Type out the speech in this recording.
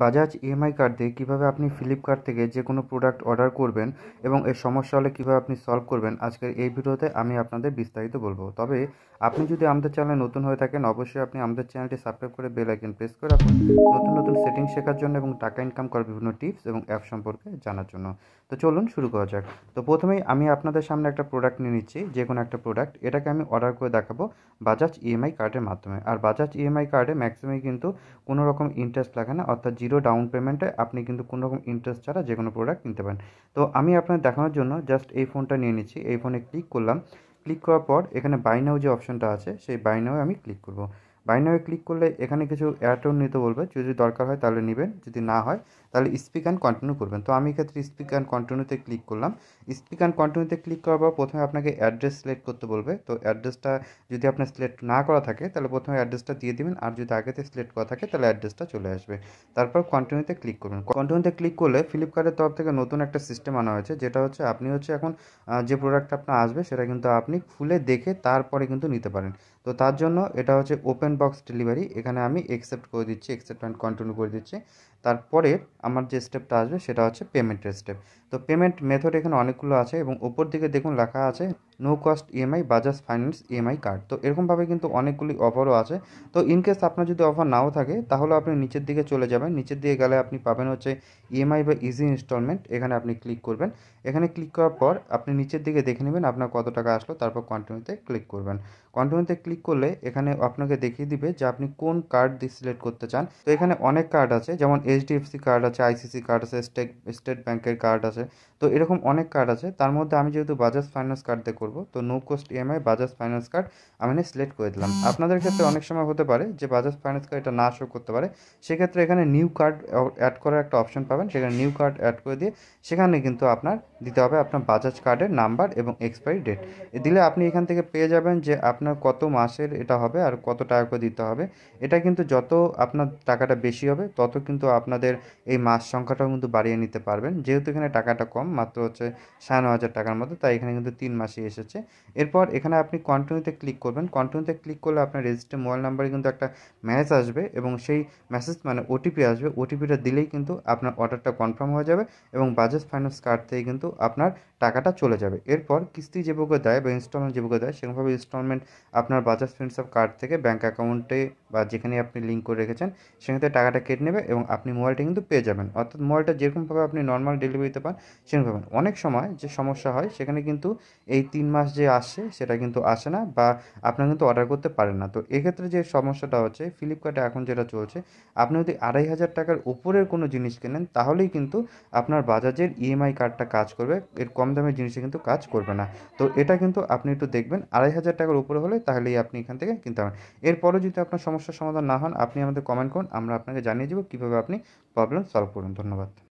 Bajaj EMI card দিয়ে কীভাবে আপনি ফ্লিপকার্ট থেকে যে কোনো প্রোডাক্ট অর্ডার করবেন এবং এর সমস্যা হলে কীভাবে আপনি সলভ করবেন আজকের এই ভিডিওতে আমি আপনাদের বিস্তারিত বলবো তবে আপনি যদি আমাদের চ্যানেলে নতুন হয়ে থাকেন অবশ্যই আপনি আমাদের চ্যানেলটি সাবস্ক্রাইব করে বেল আইকন প্রেস করে রাখুন নতুন নতুন সেটিং শেখার জন্য এবং টাকা ইনকাম করার বিভিন্ন টিপস এবং অ্যাপ সম্পর্কে জানার জন্য তো চলুন শুরু করা যাক তো প্রথমেই আমি আপনাদের সামনে একটা প্রোডাক্ট নিয়ে নিচ্ছি যে কোনো একটা প্রোডাক্ট এটাকে আমি অর্ডার করে দেখাবো বাজাজ ইএমআই কার্ডের মাধ্যমে আর বাজাজ ইএমআই কার্ডে ম্যাক্সিমাম কিন্তু কোনো রকম ইন্টারেস্ট লাগে না অর্থাৎ জিরো ডাউন পেমেন্টে আপনি কিন্তু কোনো রকম ইন্টারেস্ট ছাড়া যে কোনো প্রোডাক্ট কিনতে পারেন তো আমি আপনার দেখানোর জন্য জাস্ট এই ফোনটা নিয়ে নিচ্ছি এই ফোনে ক্লিক করলাম ক্লিক করার পর এখানে বাইনাও যে অপশনটা আছে সেই বাইনাও আমি ক্লিক করবো বাইনারে ক্লিক করলে এখানে কিছু এয়ারটেল নিতে বলবে যদি দরকার হয় তাহলে নেবেন যদি না হয় তাহলে স্পিক অ্যান্ড কন্টিনিউ করবেন তো আমি এক্ষেত্রে স্পিক অ্যান্ড কন্টিনিউতে ক্লিক করলাম স্পিক অ্যান্ড কন্টিনিউতে ক্লিক করার পর প্রথমে আপনাকে অ্যাড্রেস সিলেক্ট করতে বলবে তো অ্যাড্রেসটা যদি আপনার সিলেক্ট না করা থাকে তাহলে প্রথমে অ্যাড্রেসটা দিয়ে দেবেন আর যদি আগেতে সিলেক্ট করা থাকে তাহলে অ্যাড্রেসটা চলে আসবে তারপর কন্টিনিউতে ক্লিক করবেন কন্টিনিউতে ক্লিক করলে ফ্লিপকার্টের তরফ থেকে নতুন একটা সিস্টেম আনা হয়েছে যেটা হচ্ছে আপনি হচ্ছে এখন যে প্রোডাক্টটা আপনার আসবে সেটা কিন্তু আপনি খুলে দেখে তারপরে কিন্তু নিতে পারেন তো তার জন্য এটা হচ্ছে ওপেন বক্স ডেলিভারি এখানে আমি একসেপ্ট করে দিচ্ছি অ্যান্ড কন্টিনিউ করে দিচ্ছি তারপরে আমার যে স্টেপটা আসবে সেটা হচ্ছে পেমেন্টের স্টেপ তো পেমেন্ট মেথড এখানে অনেকগুলো আছে এবং ওপর দিকে দেখুন লেখা আছে no cost EMI Bajaj finance EMI card তো এরকমভাবে কিন্তু অনেকগুলি অফারও আছে তো ইনকেস আপনার যদি অফার নাও থাকে তাহলে আপনি নিচের দিকে চলে যাবেন নিচের দিকে গেলে আপনি পাবেন হচ্ছে ইএমআই e বা ইজি ইনস্টলমেন্ট এখানে আপনি ক্লিক করবেন এখানে ক্লিক করার পর আপনি নিচের দিকে দেখে নেবেন আপনার কত টাকা আসলো তারপর কন্টিনিউতে ক্লিক করবেন কন্টিনিউতে ক্লিক করলে এখানে আপনাকে দেখিয়ে দিবে যে আপনি কোন কার্ড দিয়ে সিলেক্ট করতে চান তো এখানে অনেক কার্ড আছে যেমন এইচডিএফসি কার্ড আছে আইসিসি কার্ড আছে স্টেট স্টেট ব্যাংকের কার্ড আছে তো এরকম অনেক কার্ড আছে তার মধ্যে আমি যেহেতু বাজাজ ফাইন্যান্স কার্ড দিয়ে করবো তো no cost EMI Bajaj finance card আমি সিলেক্ট করে দিলাম আপনাদের ক্ষেত্রে অনেক সময় হতে পারে যে বাজাজ ফাইন্যান্স কার্ড এটা না শো করতে পারে সেক্ষেত্রে এখানে নিউ কার্ড অ্যাড করার একটা অপশন পাবেন সেখানে নিউ কার্ড অ্যাড করে দিয়ে সেখানে কিন্তু আপনার দিতে হবে আপনার বাজাজ কার্ডের নাম্বার এবং এক্সপায়ারি ডেট দিলে আপনি এখান থেকে পেয়ে যাবেন যে আপনার কত মাসের এটা হবে আর কত টাকা করে দিতে হবে এটা কিন্তু যত আপনার টাকাটা বেশি হবে তত কিন্তু আপনাদের এই মাস সংখ্যাটাও কিন্তু বাড়িয়ে নিতে পারবেন যেহেতু এখানে টাকাটা কম মাত্র হচ্ছে সাড়ে হাজার টাকার মতো তাই এখানে কিন্তু তিন মাসই এসেছে এরপর এখানে আপনি কন্টিনিউতে ক্লিক করবেন কন্টিনিউতে ক্লিক করলে আপনার রেজিস্টার মোবাইল নাম্বারে কিন্তু একটা ম্যাসেজ আসবে এবং সেই মেসেজ মানে ওটিপি আসবে ওটিপিটা দিলেই কিন্তু আপনার অর্ডারটা কনফার্ম হয়ে যাবে এবং বাজাজ ফাইন্যান্স কার্ড থেকে কিন্তু আপনার টাকাটা চলে যাবে এরপর কিস্তি যেভাবে দেয় বা ইনস্টলমেন্ট যেভাবে দেয় সেরকমভাবে ইনস্টলমেন্ট আপনার বাজাজ ফাইন্যান্স কার্ড থেকে ব্যাঙ্ক অ্যাকাউন্টে বা যেখানে আপনি লিঙ্ক করে রেখেছেন সেখানে টাকাটা কেটে নেবে এবং আপনি মোবাইলটা কিন্তু পেয়ে যাবেন অর্থাৎ মোবাইলটা যেরকমভাবে আপনি নর্মাল ডেলিভারিতে পান সেরকম পাবেন অনেক সময় যে সমস্যা হয় সেখানে কিন্তু এই তিন মাস যে আসছে সেটা কিন্তু আসে না বা আপনার কিন্তু অর্ডার করতে পারেন না তো এক্ষেত্রে যে সমস্যাটা হচ্ছে ফ্লিপকার্টে এখন যেটা চলছে আপনি যদি আড়াই হাজার টাকার উপরের কোনো জিনিস কেনেন তাহলেই কিন্তু আপনার বাজাজের ইএমআই e কার্ডটা কাজ করবে এর কম দামের জিনিসে কিন্তু কাজ করবে না তো এটা কিন্তু আপনি একটু দেখবেন আড়াই হাজার টাকার উপরে হলে তাহলেই আপনি এখান থেকে কিনতে পারেন এরপরও যদি আপনার সমস্যার সমাধান না হন আপনি আমাদের কমেন্ট করুন আমরা আপনাকে জানিয়ে দেবো কীভাবে আপনি প্রবলেম সলভ করুন ধন্যবাদ